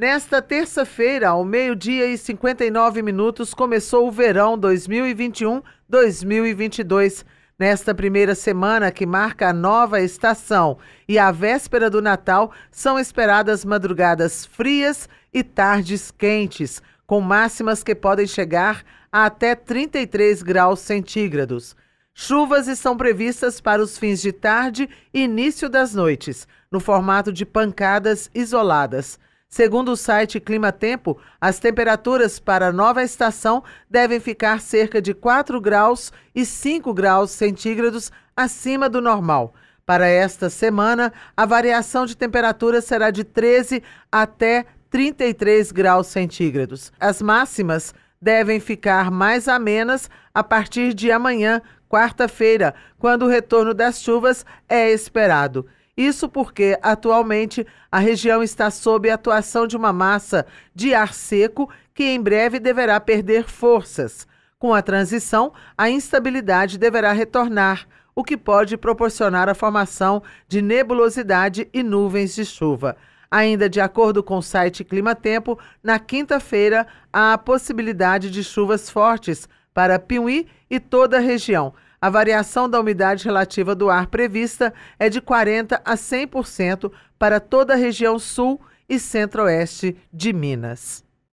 Nesta terça-feira, ao meio-dia e 59 minutos, começou o verão 2021-2022. Nesta primeira semana, que marca a nova estação e a véspera do Natal, são esperadas madrugadas frias e tardes quentes, com máximas que podem chegar a até 33 graus centígrados. Chuvas estão previstas para os fins de tarde e início das noites, no formato de pancadas isoladas. Segundo o site Clima Tempo, as temperaturas para a nova estação devem ficar cerca de 4 graus e 5 graus centígrados acima do normal. Para esta semana, a variação de temperatura será de 13 até 33 graus centígrados. As máximas devem ficar mais amenas a partir de amanhã, quarta-feira, quando o retorno das chuvas é esperado. Isso porque, atualmente, a região está sob a atuação de uma massa de ar seco que em breve deverá perder forças. Com a transição, a instabilidade deverá retornar, o que pode proporcionar a formação de nebulosidade e nuvens de chuva. Ainda de acordo com o site Climatempo, na quinta-feira há a possibilidade de chuvas fortes para Piuí e toda a região. A variação da umidade relativa do ar prevista é de 40% a 100% para toda a região sul e centro-oeste de Minas.